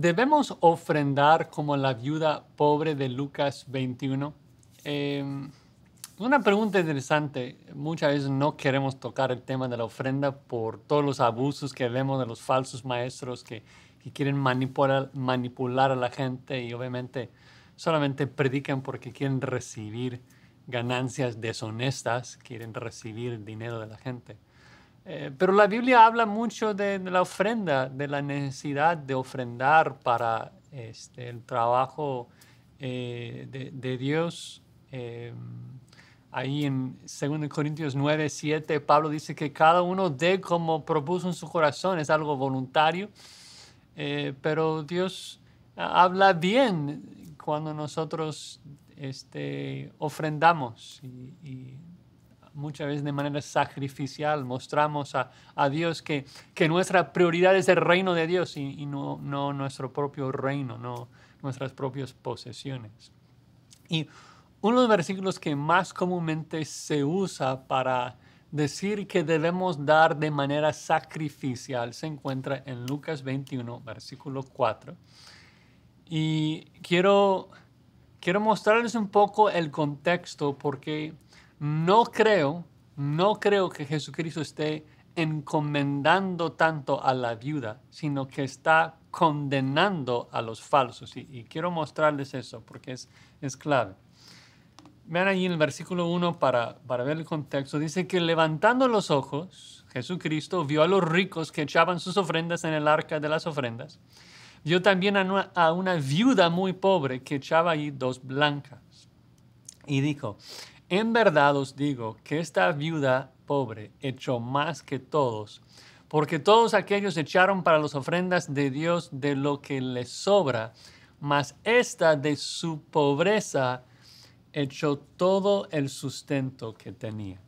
¿Debemos ofrendar como la viuda pobre de Lucas 21? Em, una pregunta interesante. Muchas veces no queremos tocar el tema de la ofrenda por todos los abusos que vemos de los falsos maestros que, que quieren manipular, manipular a la gente y obviamente solamente predican porque quieren recibir ganancias deshonestas, quieren recibir dinero de la gente. Eh, pero la Biblia habla mucho de, la ofrenda, de la necesidad de ofrendar para este, el trabajo eh, de, Dios. Eh, ahí en 2 Corintios 9, 7, Pablo dice que cada uno dé como propuso en su corazón, es algo voluntario, pero Dios habla bien cuando nosotros este, ofrendamos y, y muchas veces de manera sacrificial mostramos a, Dios que, que, nuestra prioridad es el reino de Dios y, no, no, nuestro propio reino, no nuestras propias posesiones. Y uno de los versículos que más comúnmente se usa para decir que debemos dar de manera sacrificial se encuentra en Lucas 21, versículo 4. Y quiero, quiero mostrarles un poco el contexto porque no creo, no creo que Jesucristo esté encomendando tanto a la viuda, sino que está condenando a los falsos. Y, quiero mostrarles eso porque es, es clave. Vean ahí en el versículo 1 para, para ver el contexto. Dice que levantando los ojos, Jesucristo vio a los ricos que echaban sus ofrendas en el arca de las ofrendas. Vio también a una, a una viuda muy pobre que echaba ahí dos blancas. Y dijo, en verdad os digo que esta viuda pobre echó más que todos, porque todos aquellos echaron para las ofrendas de Dios de lo que les sobra, mas esta de su pobreza echó todo el sustento que tenía.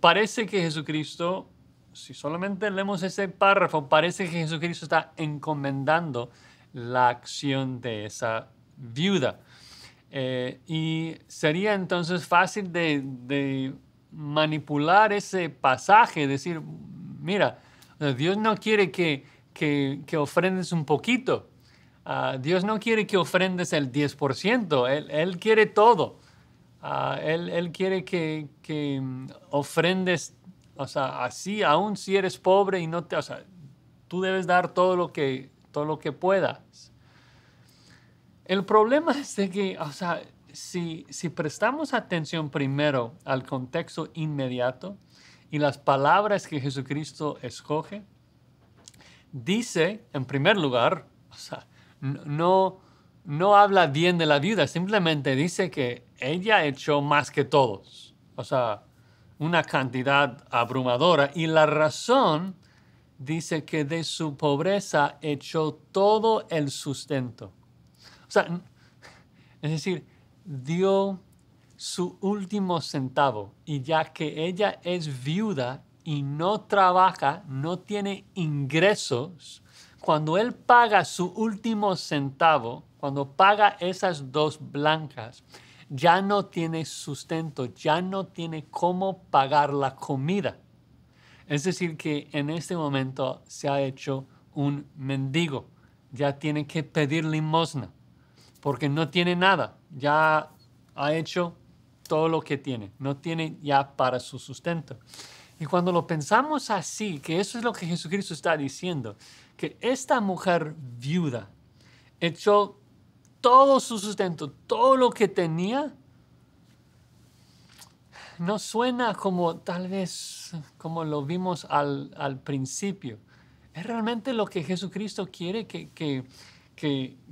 Parece que Jesucristo, si solamente leemos ese párrafo, parece que Jesucristo está encomendando la acción de esa viuda. Eh, y sería entonces fácil de, manipular ese pasaje, decir, mira, eh, Dios no quiere que, que, ofrendes un poquito, ah, Dios no quiere que ofrendes el 10%, Él, él quiere todo, ah, él, quiere que, que, mm, ofrendes, o sea, así, aún si eres pobre y no te, o sea, tú debes dar todo lo que, todo lo que puedas. El problema es que, o sea, si, prestamos atención primero al contexto inmediato y las palabras que Jesucristo escoge, dice, en primer lugar, o sea, no, no habla bien de la viuda, simplemente dice que ella echó más que todos, o sea, una cantidad abrumadora. Y la razón dice que de su pobreza echó todo el sustento es decir, dio su último centavo y ya que ella es viuda y no trabaja, no tiene ingresos, cuando él paga su último centavo, cuando paga esas dos blancas, ya no tiene sustento, ya no tiene cómo pagar la comida. Es decir, que en este momento se ha hecho un mendigo, ya tiene que pedir limosna porque no tiene nada, ya ha hecho todo lo que tiene, no tiene ya para su sustento. Y cuando lo pensamos así, que eso es lo que Jesucristo está diciendo, que esta mujer viuda echó todo su sustento, todo lo que tenía, no suena como tal vez como lo vimos al, principio. Es realmente lo que Jesucristo quiere que, que,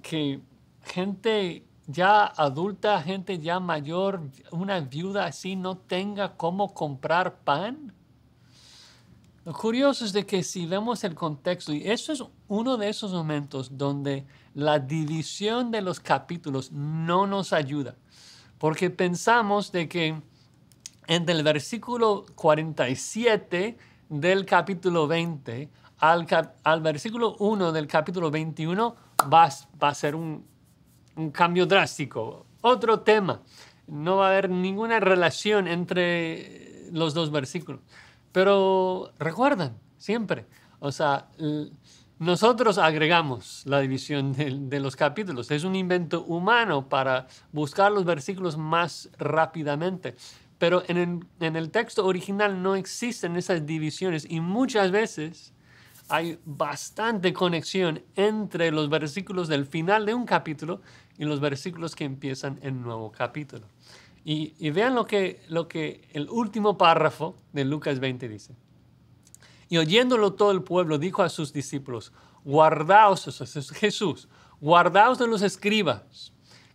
que gente ya adulta, gente ya mayor, una viuda así no tenga cómo comprar pan? Lo curioso es de que si vemos el contexto, y eso es uno de esos momentos donde la división de los capítulos no nos ayuda, porque pensamos de que entre el versículo 47 del capítulo 20 al, al versículo 1 del capítulo 21 va, va a ser un, un cambio drástico. Otro tema. No va a haber ninguna relación entre los dos versículos. Pero recuerdan, siempre. O sea, nosotros agregamos la división de, los capítulos. Es un invento humano para buscar los versículos más rápidamente. Pero en en el texto original no existen esas divisiones y muchas veces hay bastante conexión entre los versículos del final de un capítulo y los versículos que empiezan el nuevo capítulo. Y, vean lo que, lo que el último párrafo de Lucas 20 dice. Y oyéndolo todo el pueblo dijo a sus discípulos, guardaos, Jesús, guardaos de los escribas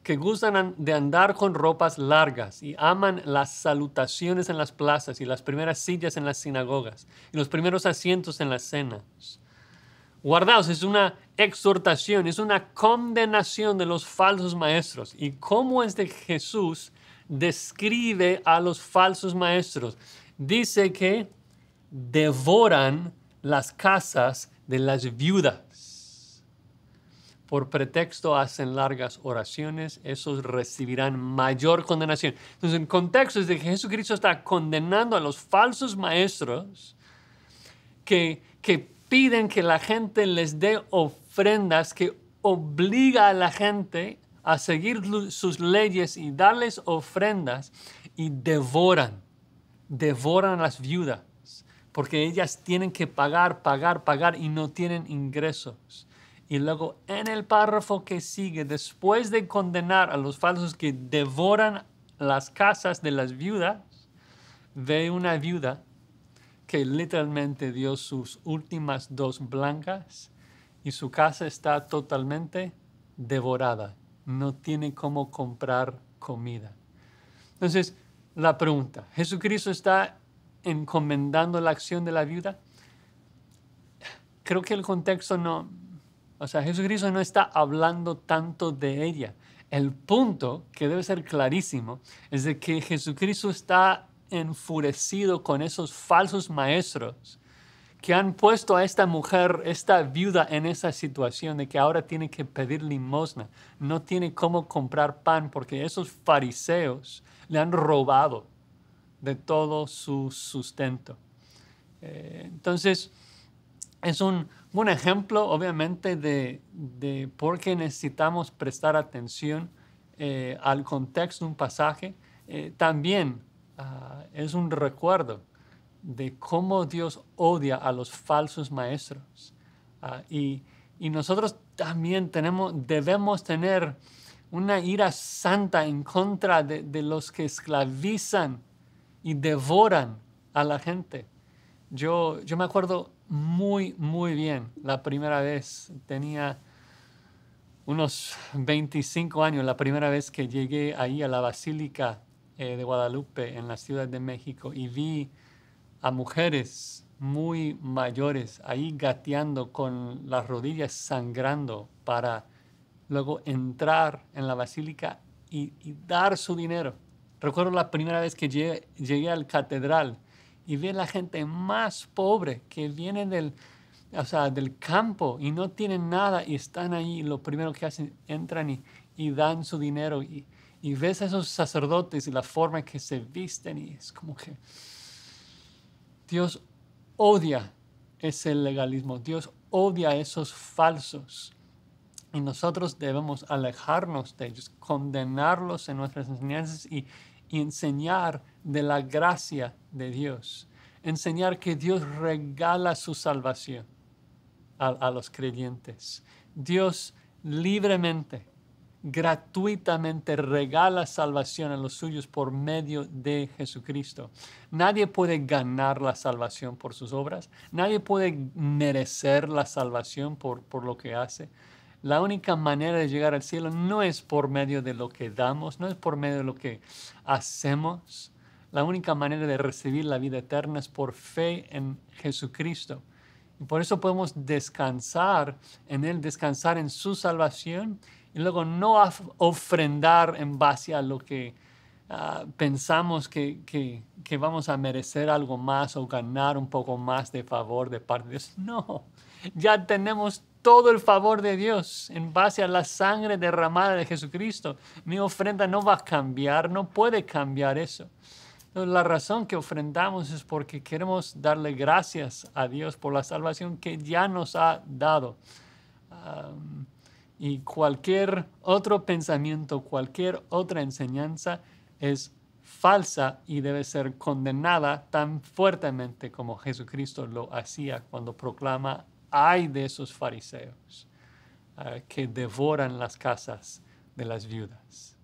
que gustan de andar con ropas largas y aman las salutaciones en las plazas y las primeras sillas en las sinagogas y los primeros asientos en las cenas. Guardaos, es una exhortación, es una condenación de los falsos maestros. ¿Y cómo es de Jesús describe a los falsos maestros? Dice que devoran las casas de las viudas por pretexto hacen largas oraciones, esos recibirán mayor condenación. Entonces, en contexto es de que Jesucristo está condenando a los falsos maestros que, que piden que la gente les dé ofrendas, que obliga a la gente a seguir sus leyes y darles ofrendas y devoran, devoran a las viudas, porque ellas tienen que pagar, pagar, pagar y no tienen ingresos. Y luego en el párrafo que sigue, después de condenar a los falsos que devoran las casas de las viudas, ve una viuda que literalmente dio sus últimas dos blancas y su casa está totalmente devorada. No tiene cómo comprar comida. Entonces, la pregunta, ¿Jesucristo está encomendando la acción de la viuda? Creo que el contexto no, o sea, Jesucristo no está hablando tanto de ella. El punto que debe ser clarísimo es de que Jesucristo está enfurecido con esos falsos maestros que han puesto a esta mujer, esta viuda, en esa situación de que ahora tiene que pedir limosna, no tiene cómo comprar pan porque esos fariseos le han robado de todo su sustento. Eh, entonces, es un buen ejemplo, obviamente, de, por qué necesitamos prestar atención eh, al contexto de un pasaje. Eh, también ah, es un recuerdo de cómo Dios odia a los falsos maestros. Ah, y, nosotros también tenemos, debemos tener una ira santa en contra de, de los que esclavizan y devoran a la gente. Yo, yo me acuerdo muy, muy bien la primera vez. Tenía unos 25 años, la primera vez que llegué ahí a la Basílica eh, de Guadalupe en la Ciudad de México y vi a mujeres muy mayores ahí gateando con las rodillas sangrando para luego entrar en la basílica y, dar su dinero. Recuerdo la primera vez que llegué al catedral y ve la gente más pobre que viene del, o sea, del campo y no tienen nada y están ahí, y lo primero que hacen, entran y, y dan su dinero y, y, ves a esos sacerdotes y la forma en que se visten y es como que Dios odia ese legalismo, Dios odia esos falsos y nosotros debemos alejarnos de ellos, condenarlos en nuestras enseñanzas y, y enseñar de la gracia de Dios, enseñar que Dios regala su salvación a, los creyentes. Dios libremente, gratuitamente regala salvación a los suyos por medio de Jesucristo. Nadie puede ganar la salvación por sus obras, nadie puede merecer la salvación por, por lo que hace. La única manera de llegar al cielo no es por medio de lo que damos, no es por medio de lo que hacemos. La única manera de recibir la vida eterna es por fe en Jesucristo. Y por eso podemos descansar en Él, descansar en su salvación y luego no ofrendar en base a lo que Ah, pensamos que, que, vamos a merecer algo más o ganar un poco más de favor de parte de Dios. No, ya tenemos todo el favor de Dios en base a la sangre derramada de Jesucristo. Mi ofrenda no va a cambiar, no puede cambiar eso. Entonces, la razón que ofrendamos es porque queremos darle gracias a Dios por la salvación que ya nos ha dado. y cualquier otro pensamiento, cualquier otra enseñanza es falsa y debe ser condenada tan fuertemente como Jesucristo lo hacía cuando proclama, ay de esos fariseos ah, que devoran las casas de las viudas.